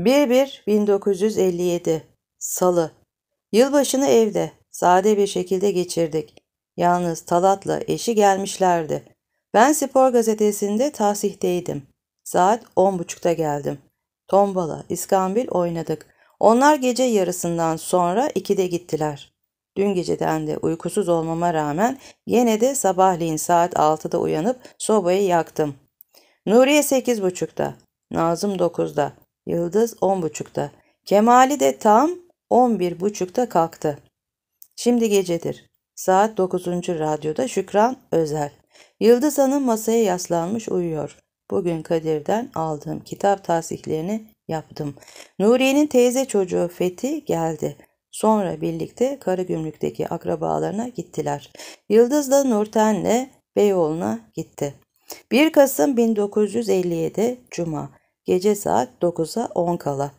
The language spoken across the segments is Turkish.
1-1-1957 Salı Yılbaşını evde, sade bir şekilde geçirdik. Yalnız Talat'la eşi gelmişlerdi. Ben spor gazetesinde tahsihteydim. Saat 10.30'da geldim. Tombala, iskambil oynadık. Onlar gece yarısından sonra 2'de gittiler. Dün geceden de uykusuz olmama rağmen yine de sabahleyin saat 6'da uyanıp sobayı yaktım. Nuriye 8.30'da, Nazım 9'da, Yıldız on buçukta. Kemali de tam on bir buçukta kalktı. Şimdi gecedir. Saat 9. radyoda Şükran Özel. Yıldız Hanım masaya yaslanmış uyuyor. Bugün Kadir'den aldığım kitap tasihlerini yaptım. Nuriye'nin teyze çocuğu Fethi geldi. Sonra birlikte Karagümrük'teki akrabalarına gittiler. Yıldız da Nurten'le Beyoğlu'na gitti. 1 Kasım 1957 Cuma Gece saat 9'a 10 kala.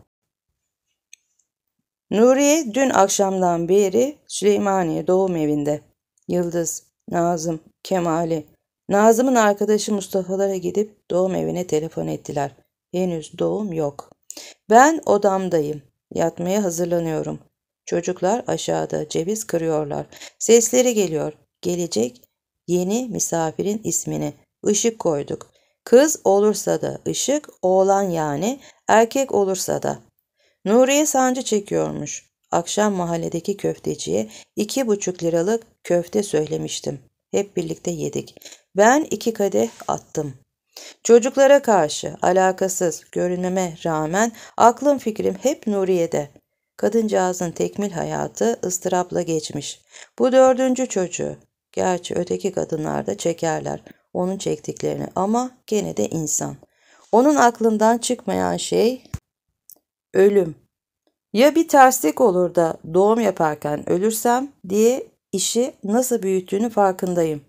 Nuriye dün akşamdan beri Süleymaniye doğum evinde. Yıldız, Nazım, Kemali, Nazım'ın arkadaşı Mustafa'lara gidip doğum evine telefon ettiler. Henüz doğum yok. Ben odamdayım. Yatmaya hazırlanıyorum. Çocuklar aşağıda ceviz kırıyorlar. Sesleri geliyor. Gelecek yeni misafirin ismini. Işık koyduk. Kız olursa da ışık, oğlan yani, erkek olursa da. Nuriye sancı çekiyormuş. Akşam mahalledeki köfteciye iki buçuk liralık köfte söylemiştim. Hep birlikte yedik. Ben iki kadeh attım. Çocuklara karşı alakasız görünmeme rağmen aklım fikrim hep Nuriye'de. Kadıncağızın tekmil hayatı ıstırapla geçmiş. Bu dördüncü çocuğu. Gerçi öteki kadınlar da çekerler onun çektiklerini ama gene de insan. Onun aklından çıkmayan şey ölüm. Ya bir terslik olur da doğum yaparken ölürsem diye işi nasıl büyüttüğünü farkındayım.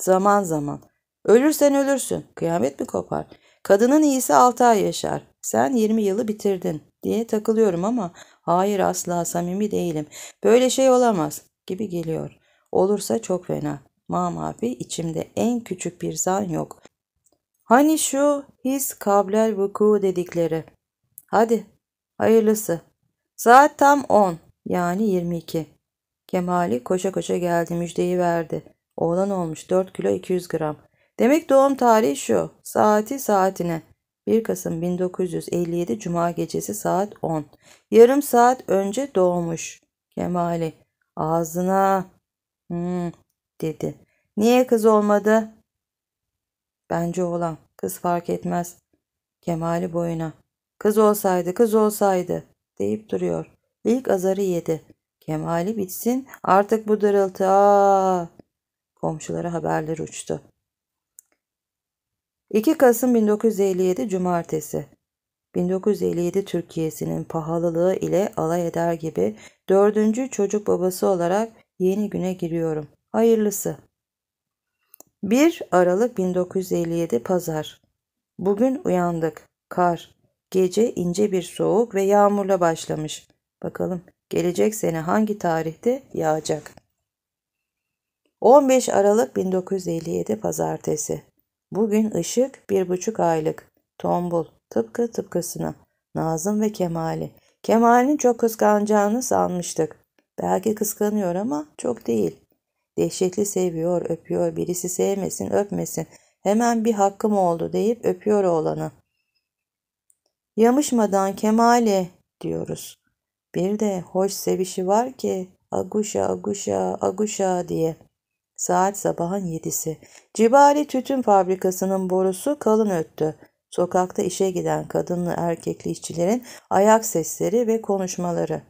Zaman zaman. Ölürsen ölürsün. Kıyamet mi kopar? Kadının iyisi 6 ay yaşar. Sen 20 yılı bitirdin diye takılıyorum ama hayır asla samimi değilim. Böyle şey olamaz gibi geliyor. Olursa çok fena mamavi içimde en küçük bir zan yok. Hani şu his kabler vuku dedikleri. Hadi hayırlısı. Saat tam 10 yani 22. Kemali koşa koşa geldi müjdeyi verdi. Oğlan olmuş 4 kilo 200 gram. Demek doğum tarihi şu. Saati saatine. 1 Kasım 1957 Cuma gecesi saat 10. Yarım saat önce doğmuş. Kemali. Ağzına. Hmm, dedi. Niye kız olmadı? Bence oğlan. Kız fark etmez. Kemali boyuna. Kız olsaydı, kız olsaydı deyip duruyor. İlk azarı yedi. Kemali bitsin artık bu dırıltı. Aa! Komşulara haberler uçtu. 2 Kasım 1957 Cumartesi 1957 Türkiye'sinin pahalılığı ile alay eder gibi dördüncü çocuk babası olarak yeni güne giriyorum. Hayırlısı. 1 Aralık 1957 Pazar. Bugün uyandık. Kar. Gece ince bir soğuk ve yağmurla başlamış. Bakalım gelecek sene hangi tarihte yağacak? 15 Aralık 1957 Pazartesi. Bugün ışık bir buçuk aylık. Tombul. Tıpkı tıpkısına. Nazım ve Kemal'i. Kemal'in çok kıskanacağını sanmıştık. Belki kıskanıyor ama çok değil. Dehşetli seviyor, öpüyor, birisi sevmesin, öpmesin. Hemen bir hakkım oldu deyip öpüyor oğlanı. Yamışmadan kemale diyoruz. Bir de hoş sevişi var ki aguşa aguşa aguşa diye. Saat sabahın yedisi. Cibali Tütün Fabrikası'nın borusu kalın öttü. Sokakta işe giden kadınlı erkekli işçilerin ayak sesleri ve konuşmaları.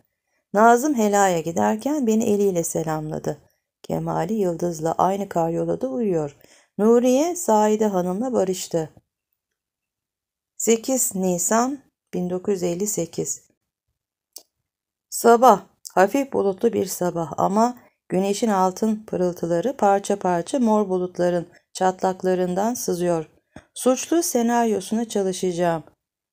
Nazım helaya giderken beni eliyle selamladı. Kemali Yıldız'la aynı karyolada uyuyor. Nuriye Saide Hanım'la barıştı. 8 Nisan 1958 Sabah, hafif bulutlu bir sabah ama güneşin altın pırıltıları parça parça mor bulutların çatlaklarından sızıyor. Suçlu senaryosuna çalışacağım.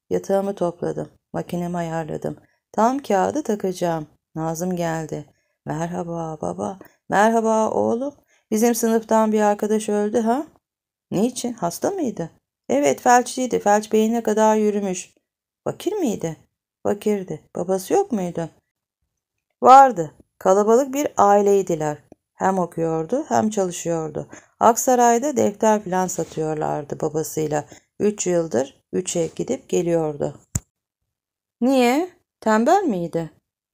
Yatağımı topladım, makinemi ayarladım. Tam kağıdı takacağım. Nazım geldi. Merhaba baba, Merhaba oğlum. Bizim sınıftan bir arkadaş öldü ha? Niçin? Hasta mıydı? Evet felçliydi. Felç beyine kadar yürümüş. Fakir miydi? Fakirdi. Babası yok muydu? Vardı. Kalabalık bir aileydiler. Hem okuyordu hem çalışıyordu. Aksaray'da defter filan satıyorlardı babasıyla. Üç yıldır üç üçe gidip geliyordu. Niye? Tembel miydi?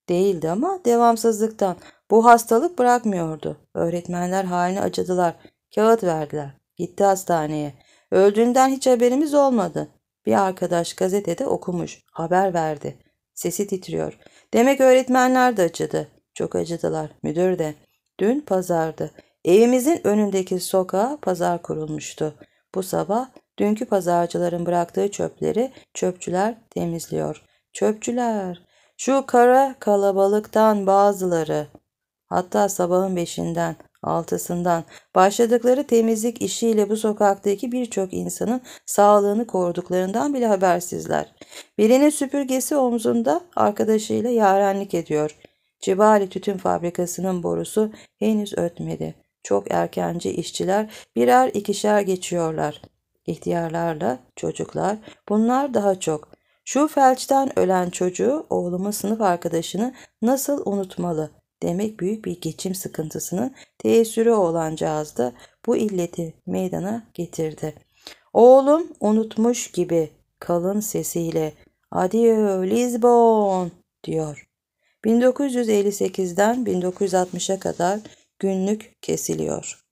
değildi ama devamsızlıktan. Bu hastalık bırakmıyordu. Öğretmenler halini acıdılar. Kağıt verdiler. Gitti hastaneye. Öldüğünden hiç haberimiz olmadı. Bir arkadaş gazetede okumuş. Haber verdi. Sesi titriyor. Demek öğretmenler de acıdı. Çok acıdılar. Müdür de. Dün pazardı. Evimizin önündeki sokağa pazar kurulmuştu. Bu sabah dünkü pazarcıların bıraktığı çöpleri çöpçüler temizliyor. Çöpçüler şu kara kalabalıktan bazıları hatta sabahın beşinden altısından başladıkları temizlik işiyle bu sokaktaki birçok insanın sağlığını koruduklarından bile habersizler. Birinin süpürgesi omzunda arkadaşıyla yarenlik ediyor. Cibali Tütün Fabrikası'nın borusu henüz ötmedi. Çok erkenci işçiler birer ikişer geçiyorlar. İhtiyarlarla çocuklar bunlar daha çok şu felçten ölen çocuğu oğlumun sınıf arkadaşını nasıl unutmalı? Demek büyük bir geçim sıkıntısının teessürü olan cihazda bu illeti meydana getirdi. Oğlum unutmuş gibi kalın sesiyle Adieu Lisbon diyor. 1958'den 1960'a kadar günlük kesiliyor.